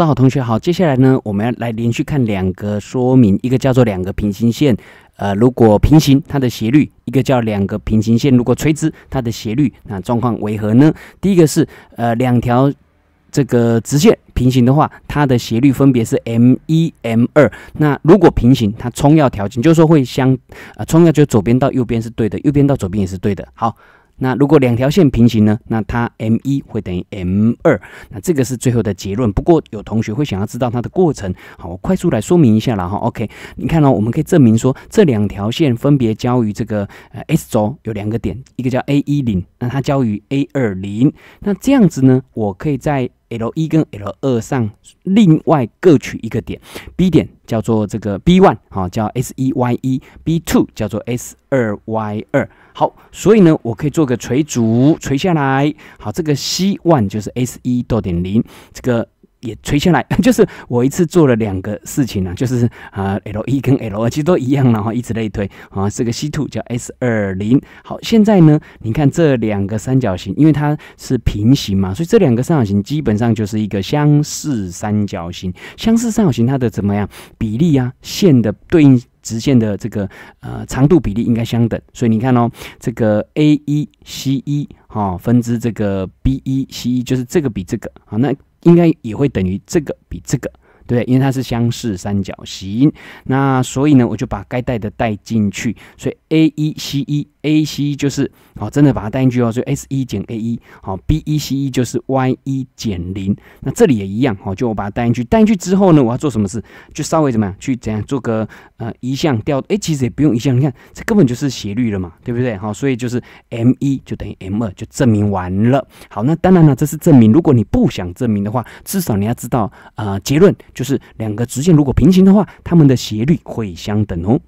好，同学好。接下来呢，我们要来连续看两个说明，一个叫做两个平行线，呃，如果平行，它的斜率；一个叫两个平行线，如果垂直，它的斜率，那状况为何呢？第一个是，呃，两条这个直线平行的话，它的斜率分别是 m 一、m 二。那如果平行，它冲要条件就是说会相，呃，冲要就左边到右边是对的，右边到左边也是对的。好。那如果两条线平行呢？那它 m 一会等于 m 二，那这个是最后的结论。不过有同学会想要知道它的过程，好，我快速来说明一下。了哈。OK，你看呢，我们可以证明说，这两条线分别交于这个呃 s 轴有两个点，一个叫 A 一零，那它交于 A 二零。那这样子呢，我可以在 L 一跟 L 二上另外各取一个点，B 点叫做这个 B one，好叫 S 一 Y 一，B two 叫做 S 二 Y 二，好，所以呢我可以做个垂足垂下来，好，这个 C one 就是 S 一多点零，这个。也垂下来，就是我一次做了两个事情啊，就是啊，L 一跟 L 二其实都一样，然后以此类推啊，是个 C two 叫 S 二零。好，现在呢，你看这两个三角形，因为它是平行嘛，所以这两个三角形基本上就是一个相似三角形。相似三角形它的怎么样比例啊，线的对应直线的这个呃长度比例应该相等。所以你看哦，这个 A 一 C 一哦，分之这个 B 一 C 一，就是这个比这个啊，那。应该也会等于这个比这个，对不对？因为它是相似三角形，那所以呢，我就把该带的带进去，所以。a 一 c 一 a c 一就是好，真的把它带进去所就 s 一减 a 一好 b 一 c 一就是 y 一减零。那这里也一样好，就我把它带进去，带进去之后呢，我要做什么事？就稍微怎么样去怎样做个呃移项调？哎，其实也不用移项，你看这根本就是斜率了嘛，对不对？好，所以就是 m 一就等于 m 二，就证明完了。好，那当然了，这是证明。如果你不想证明的话，至少你要知道啊，结论就是两个直线如果平行的话，它们的斜率会相等哦。